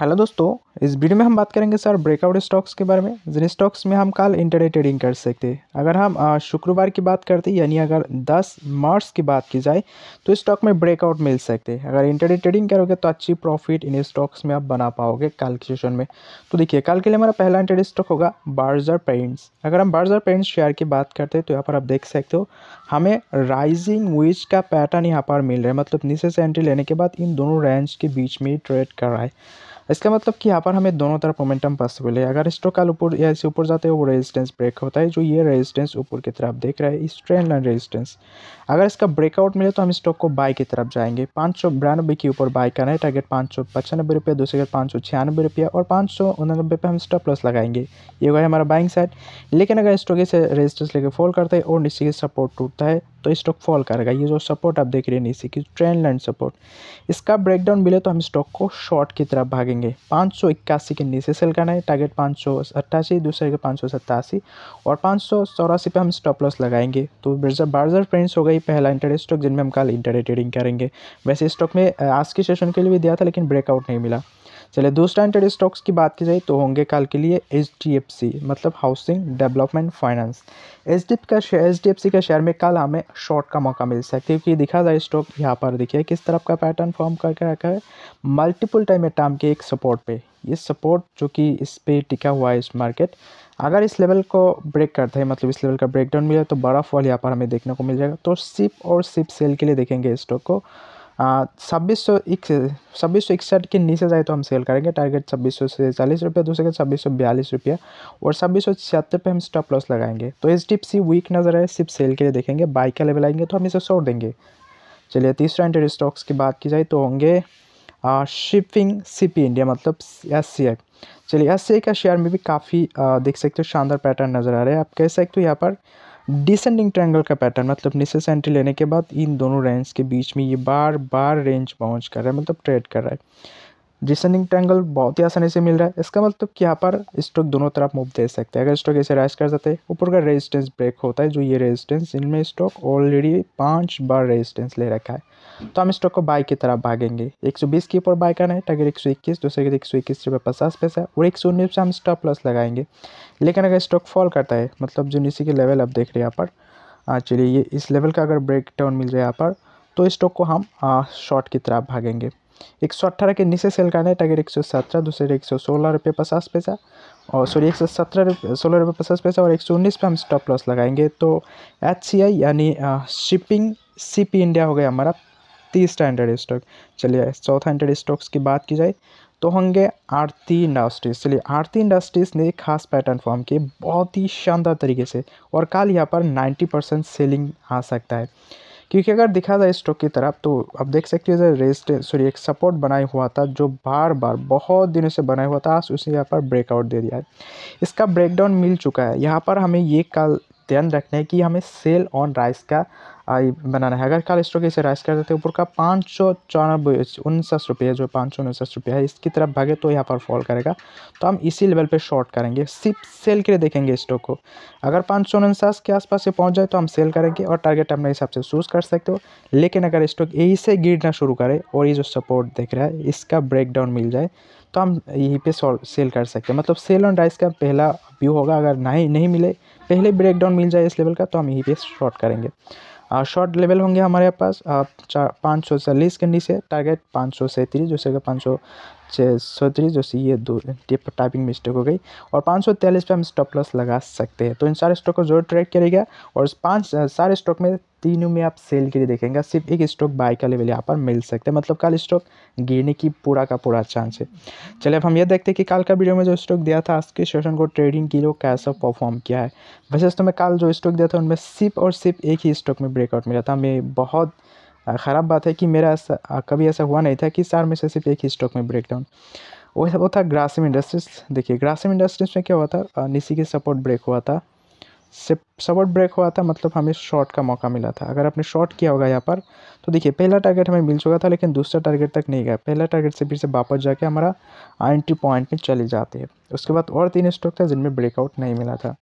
hello दोस्तों इस video में हम बात करेंगे सर ब्रेकआउट स्टॉक्स के बारे में जिन स्टॉक्स में हम कल इंटरडे ट्रेडिंग कर सकते हैं अगर हम शुक्रवार की बात करते हैं यानी अगर 10 मार्च की बात की जाए तो स्टॉक में ब्रेकआउट मिल सकते हैं अगर इंटरडे ट्रेडिंग करोगे तो अच्छी प्रॉफिट इन स्टॉक्स में आप बना पाओगे कल के सेशन में तो देखिए कल के लिए हमारा पहला इंटरडे स्टॉक होगा बार्जर पेंट्स अगर हम बार्जर पेंट्स शेयर की बात करते हैं तो यहाँ पर आप देख सकते हो हमें राइजिंग वेज का पैटर्न यहाँ पर मिल रहा है मतलब नीचे से एंट्री लेने के बाद इन दोनों रेंज के बीच में ट्रेड कर रहा है इसका मतलब कि यहाँ पर हमें दोनों तरफ मोमेंटम पॉसिबल है अगर कल ऊपर या इसे ऊपर जाते हैं वो रेजिस्टेंस ब्रेक होता है जो ये रेजिस्टेंस ऊपर की तरफ देख रहा है स्ट्रेन लाइन रेजिस्टेंस अगर इसका ब्रेकआउट मिले तो हम स्टॉक को बाय की तरफ जाएंगे पाँच सौ बिरानबे के ऊपर बाय करना है टारगेट पाँच सौ पचानबे रुपये दूसरे का पाँच सौ छियानबे रुपया और पाँच सौ उनानबे पर हम स्टॉप लॉस लगाएंगे ये हुआ है हमारा बाइंग साइड लेकिन अगर स्टॉक इसे रेजिस्टेंस लेकर फॉल करता है और नीचे के सपोर्ट टूटता है तो स्टॉक फॉल करेगा ये जो सपोर्ट आप देख रहे हैं नीचे की ट्रेंड लाइन सपोर्ट इसका ब्रेकडाउन मिले तो हम स्टॉक को शॉर्ट की तरफ भागेंगे करेंगे पाँच सौ इक्यासी के नीचे सेल करना है टारगेट पाँच सौ अट्ठासी दूसरे के पाँच सौ सत्तासी और पाँच सौ चौरासी पर हम स्टॉप लॉस लगाएंगे तो बिर्जा बार्जर प्रिंट्स हो गई पहला इंटरेस्ट स्टॉक जिनमें हम कल इंटर ट्रेडिंग करेंगे वैसे स्टॉक में आज के सेशन के लिए भी दिया था लेकिन ब्रेकआउट नहीं मिला चले दूसरा इंटरेस्ट स्टॉक्स की बात की जाए तो होंगे कल के लिए एच मतलब हाउसिंग डेवलपमेंट फाइनेंस एच का शेयर एच का शेयर में कल हमें शॉर्ट का मौका मिल सकता है क्योंकि दिखा जाए स्टॉक यहाँ पर देखिए किस तरफ का पैटर्न फॉर्म करके रखा है मल्टीपल टाइम ए टाइम के एक सपोर्ट पे ये सपोर्ट जो कि इस पर टिका हुआ है इस मार्केट अगर इस लेवल को ब्रेक करता है मतलब इस लेवल का ब्रेकडाउन मिला तो बड़ा फॉल यहाँ पर हमें देखने को मिल जाएगा तो सिप और सिप सेल के लिए देखेंगे स्टॉक को हाँ, छब्बीस सौ इक छब्बीस सौ इकसठ के नीचे जाए तो हम सेल करेंगे टारगेट छब्बीस सौ सैंतालीस रुपये दूसरे का छब्बीस सौ बयालीस रुपया और छब्बीस सौ छिहत्तर पर हम स्टॉप लॉस लगाएंगे तो एच डी सी वीक नज़र आए सिर्फ सेल के लिए देखेंगे बाइक का लेवल आएंगे तो हम इसे छोड़ देंगे चलिए तीसरा इंटर स्टॉक्स की बात की जाए तो होंगे शिपिंग सीपी इंडिया मतलब एस सी आई चलिए एस सी आई का शेयर में भी काफ़ी देख सकते हो शानदार पैटर्न नज़र आ रहा है आप कह सकते हो यहाँ पर डिसेंडिंग ट्रायंगल का पैटर्न मतलब नीचे से एंट्री लेने के बाद इन दोनों रेंज के बीच में ये बार बार रेंज पहुंच कर रहा है मतलब ट्रेड कर रहा है डिसेंडिंग ट्रैंगल बहुत ही आसानी से मिल रहा है इसका मतलब कि यहाँ पर स्टॉक दोनों तरफ मूव दे सकते हैं अगर स्टॉक ऐसे राइज कर जाते हैं ऊपर का रेजिस्टेंस ब्रेक होता है जो ये रेजिस्टेंस इनमें स्टॉक ऑलरेडी पाँच बार रेजिस्टेंस ले रखा है तो हम स्टॉक को बाई की तरफ भागेंगे एक सौ बीस के ऊपर बाय करना है टारगेट एक सौ इक्कीस दूसरे के एक सौ इक्कीस रुपये पचास पैसा और एक सौ उन्नीस से हम स्टॉप लॉस लगाएंगे लेकिन अगर स्टॉक फॉल करता है मतलब जो नीचे के लेवल आप देख रहे हैं यहाँ पर चलिए ये इस लेवल का अगर ब्रेक डाउन मिल जाए यहाँ पर तो स्टॉक को हम शॉर्ट की तरफ भागेंगे एक सौ अट्ठारह के नीचे सेल करना है टारगेट एक सौ सत्रह दूसरे एक सौ सोलह रुपये पचास पैसा और सॉरी एक सौ सत्रह रुपये सोलह रुपये पचास पैसा और एक सौ उन्नीस पर हम स्टॉप लॉस लगाएंगे तो एच सी आई यानी शिपिंग सी पी इंडिया हो गया हमारा तीसरा इंटर स्टॉक चलिए चौथा हंड्रेड स्टॉक्स की बात की जाए तो होंगे आरती इंडस्ट्रीज चलिए आरती इंडस्ट्रीज ने एक खास पैटर्न फॉर्म किए बहुत ही शानदार तरीके से और कल यहाँ पर नाइन्टी परसेंट सेलिंग आ सकता है क्योंकि अगर देखा जाए स्टॉक की तरफ तो आप देख सकते हो रेजिस्टेंस सॉरी एक सपोर्ट बनाया हुआ था जो बार बार बहुत दिनों से बनाया हुआ था आज उसे यहाँ पर ब्रेकआउट दे दिया है इसका ब्रेकडाउन मिल चुका है यहाँ पर हमें ये कल ध्यान रखना है कि हमें सेल ऑन राइस का बनाना है अगर कल स्टॉक इसे राइस कर देते ऊपर का पाँच सौ चौरानबे उनसठ रुपये जो पाँच सौ उनसठ रुपये है इसकी तरफ भागे तो यहाँ पर फॉल करेगा तो हम इसी लेवल पे शॉर्ट करेंगे सिर्फ सेल के लिए देखेंगे स्टॉक को अगर पाँच सौ उनसठ के आसपास से पहुँच जाए तो हम सेल करेंगे और टारगेट अपने हिसाब से चूज़ कर सकते हो लेकिन अगर स्टॉक यहीं से गिरना शुरू करे और ये जो सपोर्ट देख रहा है इसका डाउन मिल जाए तो हम यहीं पर सेल कर सकते हैं मतलब सेल ऑन राइस का पहला व्यू होगा अगर नहीं नहीं मिले पहले ब्रेक डाउन मिल जाए इस लेवल का तो हम यहीं पे शॉर्ट करेंगे शॉर्ट लेवल होंगे हमारे पास चार पाँच सौ चालीस के नीचे टारगेट पाँच सौ सैंतीस जो सर पाँच सौ तीस जो सी ये दो टाइपिंग मिस्टेक हो गई और पाँच सौ तेलीस पर हम स्टॉप लॉस लगा सकते हैं तो इन सारे स्टॉक को जरूर ट्रैक करेगा और पाँच सारे स्टॉक में तीनों में आप सेल के लिए देखेंगे सिर्फ एक स्टॉक बाय का लेवल यहाँ पर मिल सकता है मतलब कल स्टॉक गिरने की पूरा का पूरा चांस है चलिए अब हम ये देखते हैं कि कल का वीडियो में जो स्टॉक दिया था आज के सेशन को ट्रेडिंग की लिए कैसा परफॉर्म किया है वैसे तो मैं कल जो स्टॉक दिया था उनमें सिर्फ और सिर्फ एक ही स्टॉक में ब्रेकआउट मिला था हमें बहुत ख़राब बात है कि मेरा ऐसा कभी ऐसा हुआ नहीं था कि चार में से सिर्फ एक ही स्टॉक में ब्रेक डाउन वो वो था ग्रासिम इंडस्ट्रीज देखिए ग्रासिम इंडस्ट्रीज में क्या हुआ था निसी के सपोर्ट ब्रेक हुआ था सपोर्ट ब्रेक हुआ था मतलब हमें शॉर्ट का मौका मिला था अगर आपने शॉर्ट किया होगा यहाँ पर तो देखिए पहला टारगेट हमें मिल चुका था लेकिन दूसरा टारगेट तक नहीं गया पहला टारगेट से फिर से वापस जाके हमारा एंट्री पॉइंट में चले जाते हैं उसके बाद और तीन स्टॉक था जिनमें ब्रेकआउट नहीं मिला था